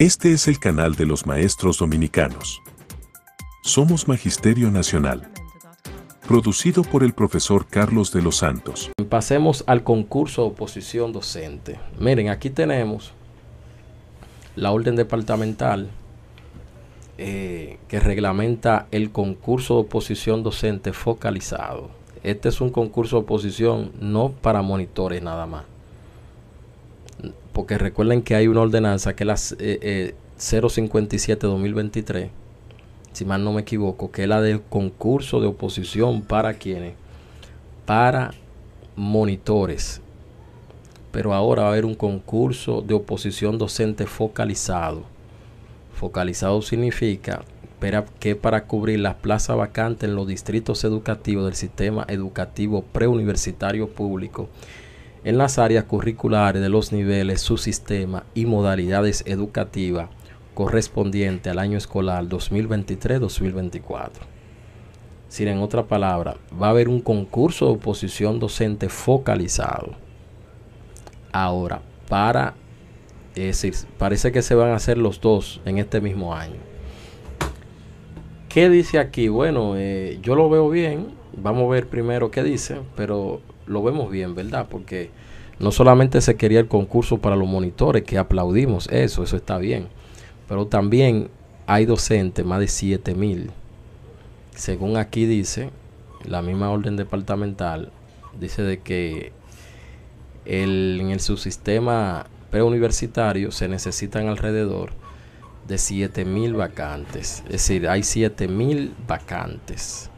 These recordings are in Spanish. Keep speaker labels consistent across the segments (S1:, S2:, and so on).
S1: Este es el canal de los maestros dominicanos. Somos Magisterio Nacional. Producido por el profesor Carlos de los Santos. Pasemos al concurso de oposición docente. Miren, aquí tenemos la orden departamental eh, que reglamenta el concurso de oposición docente focalizado. Este es un concurso de oposición no para monitores nada más porque recuerden que hay una ordenanza que es la 057-2023, eh, eh, si mal no me equivoco, que es la del concurso de oposición para quienes, para monitores. Pero ahora va a haber un concurso de oposición docente focalizado. Focalizado significa que para cubrir las plazas vacantes en los distritos educativos del sistema educativo preuniversitario público en las áreas curriculares de los niveles, su sistema y modalidades educativas correspondiente al año escolar 2023-2024. Si en otra palabra, va a haber un concurso de oposición docente focalizado. Ahora, para decir, parece que se van a hacer los dos en este mismo año. ¿Qué dice aquí? Bueno, eh, yo lo veo bien. Vamos a ver primero qué dice, pero lo vemos bien, ¿verdad? Porque no solamente se quería el concurso para los monitores, que aplaudimos eso, eso está bien, pero también hay docentes, más de 7 mil, según aquí dice, la misma orden departamental, dice de que en el subsistema preuniversitario se necesitan alrededor de 7 mil vacantes, es decir, hay 7 mil vacantes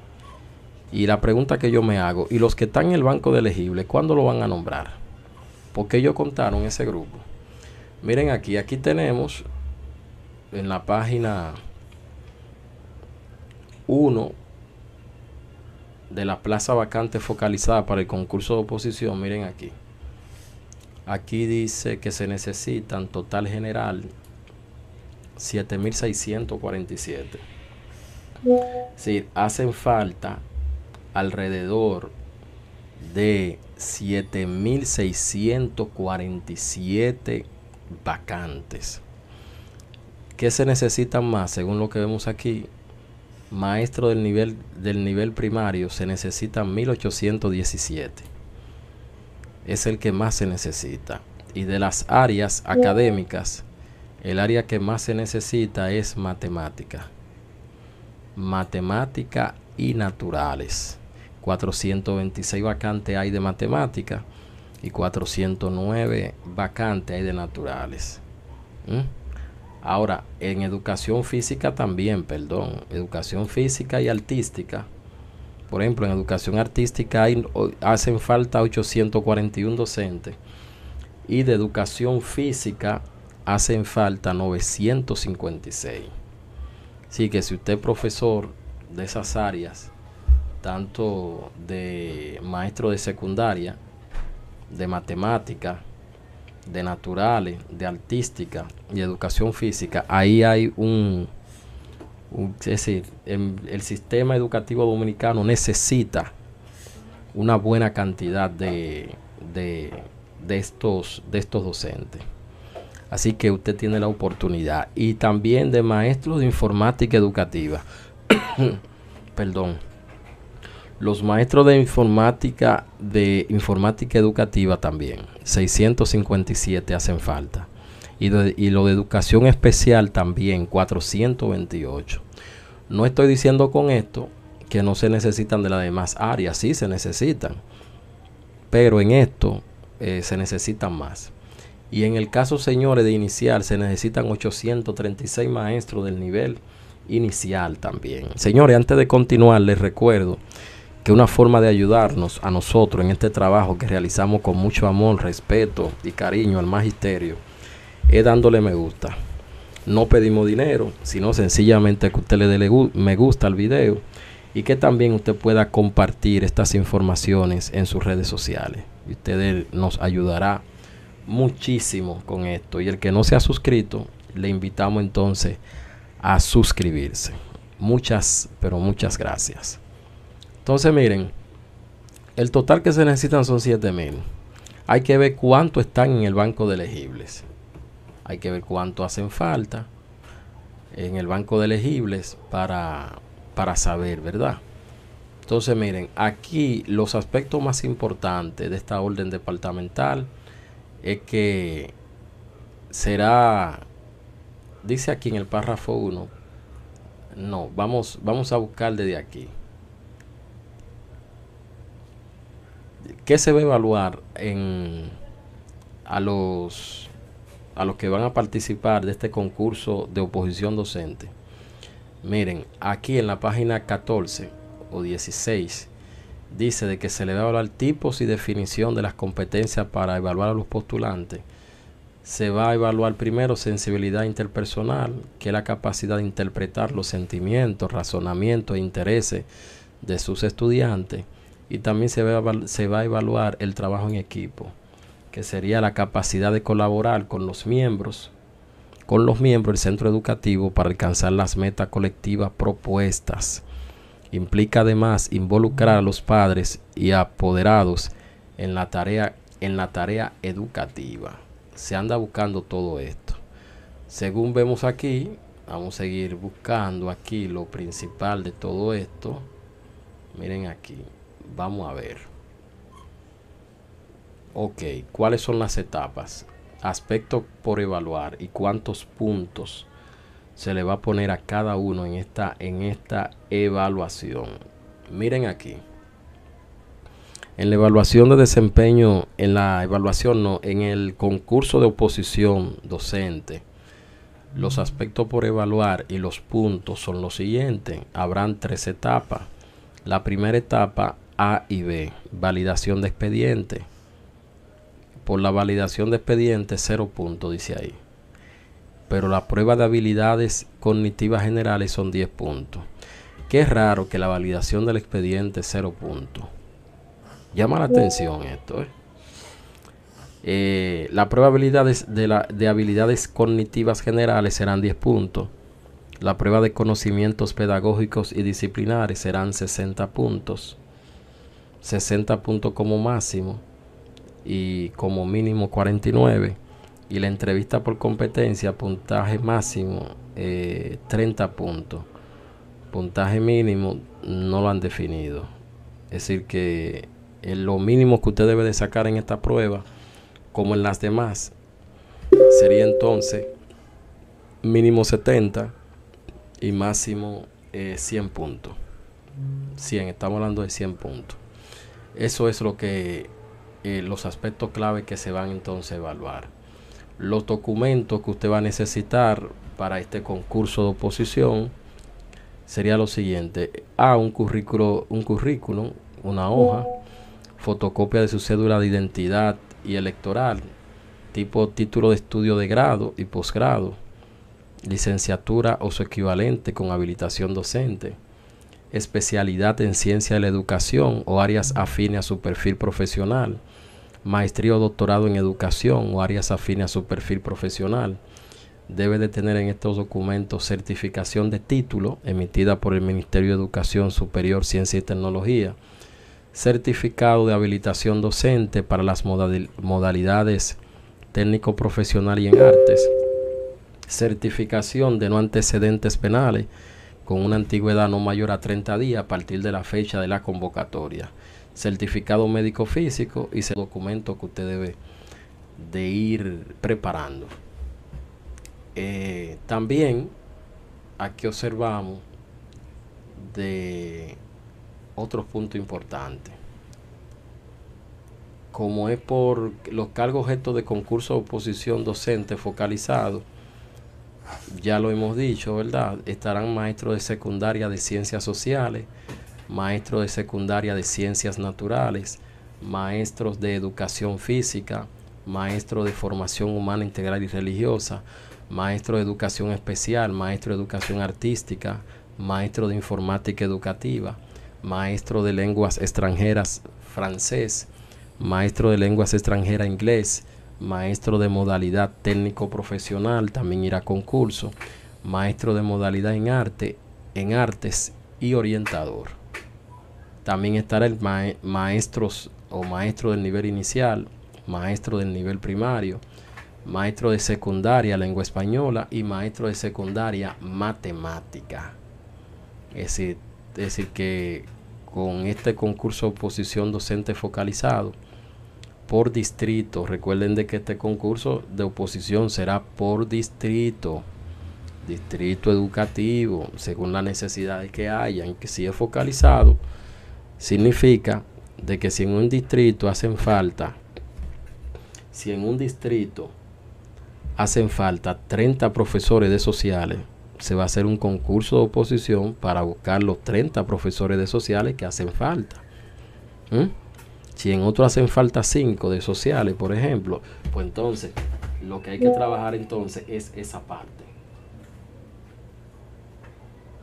S1: y la pregunta que yo me hago, ¿y los que están en el banco de elegibles, cuándo lo van a nombrar? Porque ellos contaron ese grupo. Miren aquí, aquí tenemos en la página 1 de la plaza vacante focalizada para el concurso de oposición, miren aquí. Aquí dice que se necesitan total general 7647. si hacen falta alrededor de 7.647 vacantes. ¿Qué se necesitan más? Según lo que vemos aquí, maestro del nivel, del nivel primario se necesitan 1.817. Es el que más se necesita. Y de las áreas académicas, el área que más se necesita es matemática. Matemática y naturales 426 vacantes hay de matemática... y 409 vacantes hay de naturales. ¿Mm? Ahora, en educación física también, perdón, educación física y artística. Por ejemplo, en educación artística hacen falta 841 docentes y de educación física hacen falta 956. Así que si usted es profesor de esas áreas tanto de maestro de secundaria, de matemática, de naturales, de artística y educación física, ahí hay un, es decir, el, em, el, sistema educativo dominicano necesita una buena cantidad de, de, estos, de estos docentes. Así que usted tiene la oportunidad. Y también de maestros de informática educativa. Perdón los maestros de informática, de informática educativa también, 657 hacen falta. Y, lo de educación especial también, 428. No estoy diciendo con esto que no se necesitan de las demás áreas, sí se necesitan, pero en esto eh, se necesitan más. Y en el caso, señores, de inicial, se necesitan 836 maestros del nivel inicial también. Señores, antes de continuar, les recuerdo que una forma de ayudarnos a nosotros en este trabajo que realizamos con mucho amor, respeto y cariño al magisterio es dándole me gusta. No pedimos dinero, sino sencillamente que usted le dé me gusta al video y que también usted pueda compartir estas informaciones en sus redes sociales. Y usted nos ayudará muchísimo con esto. Y el que no se ha suscrito, le invitamos entonces a suscribirse. Muchas, pero muchas gracias. Entonces, miren, el total que se necesitan son 7 mil. Hay que ver cuánto están en el banco de elegibles. Hay que ver cuánto hacen falta en el banco de elegibles para, para saber, ¿verdad? Entonces, miren, aquí los aspectos más importantes de esta orden departamental es que será, dice aquí en el párrafo 1, no, vamos, vamos a buscar desde aquí. ¿Qué se va a evaluar a, los, a los que van a participar de este concurso de oposición docente? Miren, aquí en la página 14 o 16 dice de que se le va a evaluar tipos y definición de las competencias para evaluar a los postulantes. Se va a evaluar primero sensibilidad interpersonal, que es la capacidad de interpretar los sentimientos, razonamientos e intereses de sus estudiantes y también se va, a, se va a evaluar el trabajo en equipo, que sería la capacidad de colaborar con los miembros, con los miembros del centro educativo para alcanzar las metas colectivas propuestas. Implica además involucrar a los padres y apoderados en la tarea, en la tarea educativa. Se anda buscando todo esto. Según vemos aquí, vamos a seguir buscando aquí lo principal de todo esto. Miren aquí. Vamos a ver. Ok, ¿cuáles son las etapas? Aspecto por evaluar y cuántos puntos se le va a poner a cada uno en esta, en esta evaluación. Miren aquí. En la evaluación de desempeño, en la evaluación no, en el concurso de oposición docente, los aspectos por evaluar y los puntos son los siguientes. Habrán tres etapas. La primera etapa a y B. Validación de expediente. Por la validación de expediente, 0 puntos, dice ahí. Pero la prueba de habilidades cognitivas generales son 10 puntos. Qué raro que la validación del expediente, 0 puntos. Llama la atención esto. ¿eh? eh la prueba de habilidades, de habilidades cognitivas generales serán 10 puntos. La prueba de conocimientos pedagógicos y disciplinares serán 60 puntos. 60 puntos como máximo y como mínimo 49. Y la entrevista por competencia, puntaje máximo 30 eh, puntos. Puntaje mínimo no lo han definido. Es decir, que eh, lo mínimo que usted debe de sacar en esta prueba, como en las demás, sería entonces mínimo 70 y máximo 100 eh, puntos. 100, estamos hablando de 100 puntos. Eso es lo que eh, los aspectos clave que se van entonces a evaluar. Los documentos que usted va a necesitar para este concurso de oposición sería lo siguiente: a un currículo, un currículum, una hoja, fotocopia de su cédula de identidad y electoral, tipo título de estudio de grado y posgrado, licenciatura o su equivalente con habilitación docente especialidad en ciencia de la educación o áreas afines a su perfil profesional, maestría o doctorado en educación o áreas afines a su perfil profesional. Debe de tener en estos documentos certificación de título emitida por el Ministerio de Educación Superior, Ciencia y Tecnología, certificado de habilitación docente para las modalidades técnico profesional y en artes, certificación de no antecedentes penales con una antigüedad no mayor a 30 días a partir de la fecha de la convocatoria. Certificado médico físico y ese documento que usted debe de ir preparando. Eh, también aquí observamos de otro punto importante Como es por los cargos objeto de concurso de oposición docente focalizado, ya lo hemos dicho, ¿verdad? Estarán maestros de secundaria de ciencias sociales, maestros de secundaria de ciencias naturales, maestros de educación física, maestros de formación humana integral y religiosa, maestro de educación especial, maestro de educación artística, maestro de informática educativa, maestro de lenguas extranjeras francés, maestro de lenguas extranjeras inglés, maestro de modalidad técnico profesional, también irá a concurso, maestro de modalidad en arte, en artes y orientador. También estará el maestros o maestro del nivel inicial, maestro del nivel primario, maestro de secundaria lengua española y maestro de secundaria matemática. Es decir, es decir que con este concurso oposición docente focalizado, por distrito. Recuerden de que este concurso de oposición será por distrito, distrito educativo, según las necesidades que hayan, que si es focalizado, significa de que si en un distrito hacen falta, si en un distrito hacen falta 30 profesores de sociales, se va a hacer un concurso de oposición para buscar los 30 profesores de sociales que hacen falta. ¿Mm? Si en otro hacen falta cinco de sociales, por ejemplo, pues entonces lo que hay que trabajar entonces es esa parte.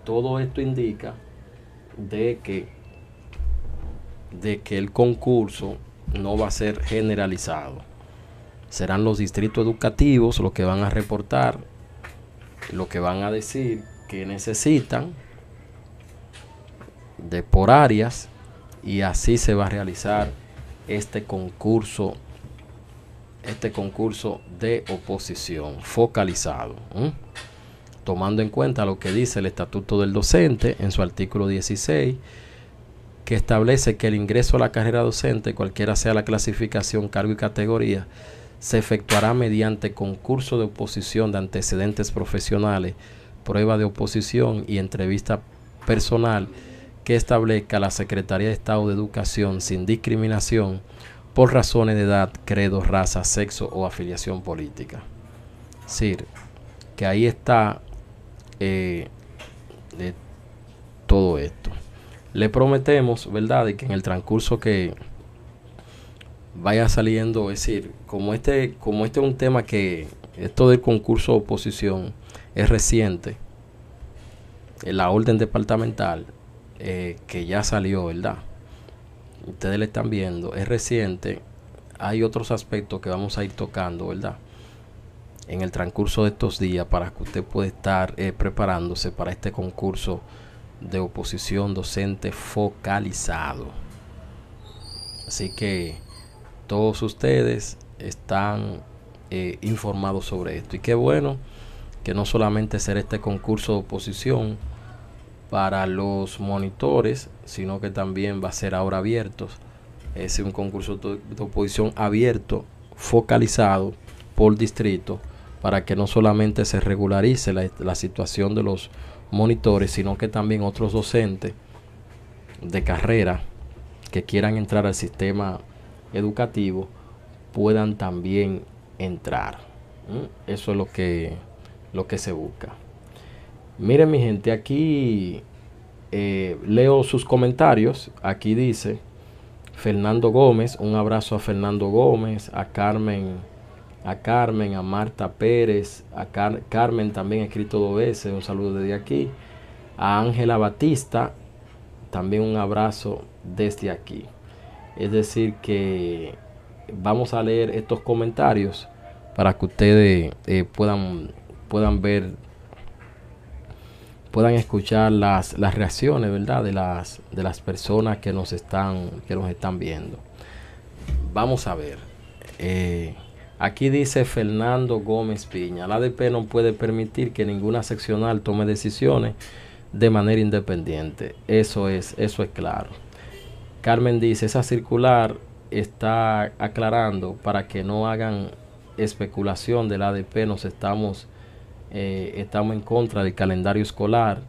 S1: Todo esto indica de que, de que el concurso no va a ser generalizado. Serán los distritos educativos los que van a reportar, lo que van a decir que necesitan de por áreas y así se va a realizar este concurso, este concurso de oposición focalizado. Tomando en cuenta lo que dice el Estatuto del Docente en su artículo 16, que establece que el ingreso a la carrera docente, cualquiera sea la clasificación, cargo y categoría, se efectuará mediante concurso de oposición de antecedentes profesionales, prueba de oposición y entrevista personal que establezca la Secretaría de Estado de Educación sin discriminación por razones de edad, credo, raza, sexo o afiliación política. Es decir, que ahí está eh, de todo esto. Le prometemos, ¿verdad?, que en el transcurso que vaya saliendo, es decir, como este, como este es un tema que, esto del concurso de oposición es reciente, en la orden departamental, eh, que ya salió, ¿verdad? Ustedes le están viendo, es reciente. Hay otros aspectos que vamos a ir tocando, ¿verdad? En el transcurso de estos días para que usted pueda estar eh, preparándose para este concurso de oposición docente focalizado. Así que todos ustedes están eh, informados sobre esto. Y qué bueno que no solamente será este concurso de oposición, para los monitores, sino que también va a ser ahora abiertos. Es un concurso de oposición abierto, focalizado por distrito, para que no solamente se regularice la, la situación de los monitores, sino que también otros docentes de carrera que quieran entrar al sistema educativo puedan también entrar. Eso es lo que, lo que se busca. Miren mi gente, aquí eh, leo sus comentarios. Aquí dice Fernando Gómez, un abrazo a Fernando Gómez, a Carmen, a Carmen, a Marta Pérez, a Carmen también escrito dos veces, un saludo desde aquí. A Ángela Batista, también un abrazo desde aquí. Es decir que vamos a leer estos comentarios para que ustedes eh, puedan, puedan ver puedan escuchar las, las reacciones, ¿verdad? De las, de las personas que nos están, que nos están viendo. Vamos a ver. Eh, aquí dice Fernando Gómez Piña. La ADP no puede permitir que ninguna seccional tome decisiones de manera independiente. Eso es, eso es claro. Carmen dice, esa circular está aclarando para que no hagan especulación de la ADP, nos estamos eh, estamos en contra del calendario escolar,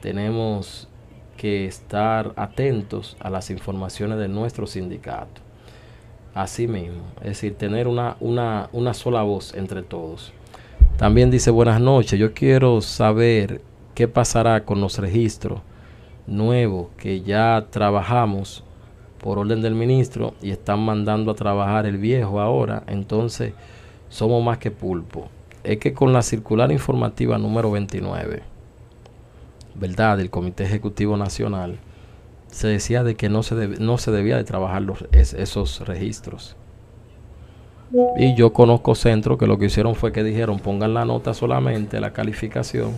S1: tenemos que estar atentos a las informaciones de nuestro sindicato. Así mismo, es decir, tener una, una, una sola voz entre todos. También dice buenas noches, yo quiero saber qué pasará con los registros nuevos que ya trabajamos por orden del ministro y están mandando a trabajar el viejo ahora, entonces somos más que pulpo es que con la circular informativa número 29, ¿verdad?, del Comité Ejecutivo Nacional, se decía de que no se, no se debía de trabajar los, esos registros. Y yo conozco centros que lo que hicieron fue que dijeron pongan la nota solamente, la calificación,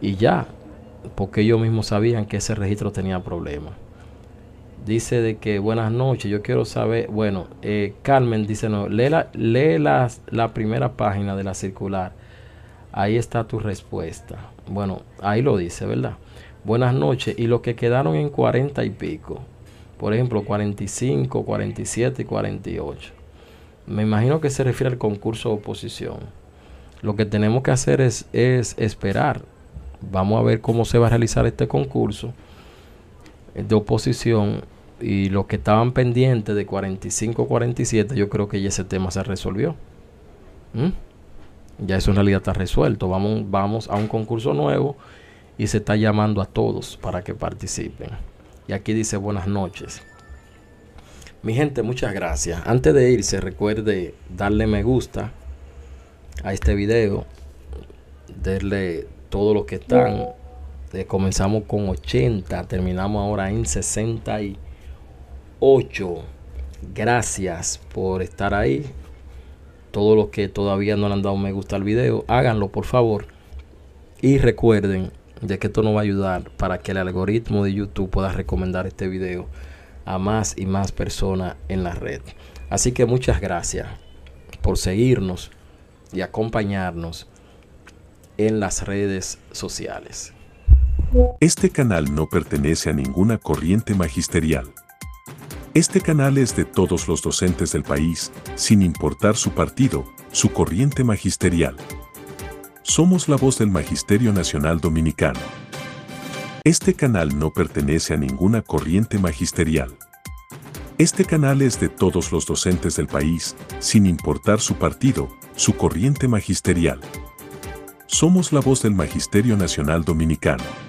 S1: y ya, porque ellos mismos sabían que ese registro tenía problemas dice de que buenas noches, yo quiero saber, bueno, eh, Carmen dice, no, lee, la, la primera página de la circular, ahí está tu respuesta. Bueno, ahí lo dice, ¿verdad? Buenas noches, y los que quedaron en 40 y pico, por ejemplo, 45, 47 y 48. Me imagino que se refiere al concurso de oposición. Lo que tenemos que hacer es, es esperar. Vamos a ver cómo se va a realizar este concurso de oposición y los que estaban pendientes de 45-47, yo creo que ya ese tema se resolvió. ¿Mm? Ya eso en realidad está resuelto. Vamos, vamos a un concurso nuevo y se está llamando a todos para que participen. Y aquí dice buenas noches. Mi gente, muchas gracias. Antes de irse, recuerde darle me gusta a este video. Darle todo lo que están. Eh, comenzamos con 80, terminamos ahora en 60 y 8. Gracias por estar ahí. Todos los que todavía no le han dado me gusta al video, háganlo por favor. Y recuerden de que esto nos va a ayudar para que el algoritmo de YouTube pueda recomendar este video a más y más personas en la red. Así que muchas gracias por seguirnos y acompañarnos en las redes sociales. Este canal no pertenece a ninguna corriente magisterial. Este canal es de todos los docentes del país, sin importar su partido, su corriente magisterial. Somos la voz del Magisterio Nacional Dominicano. Este canal no pertenece a ninguna corriente magisterial. Este canal es de todos los docentes del país, sin importar su partido, su corriente magisterial. Somos la voz del Magisterio Nacional Dominicano.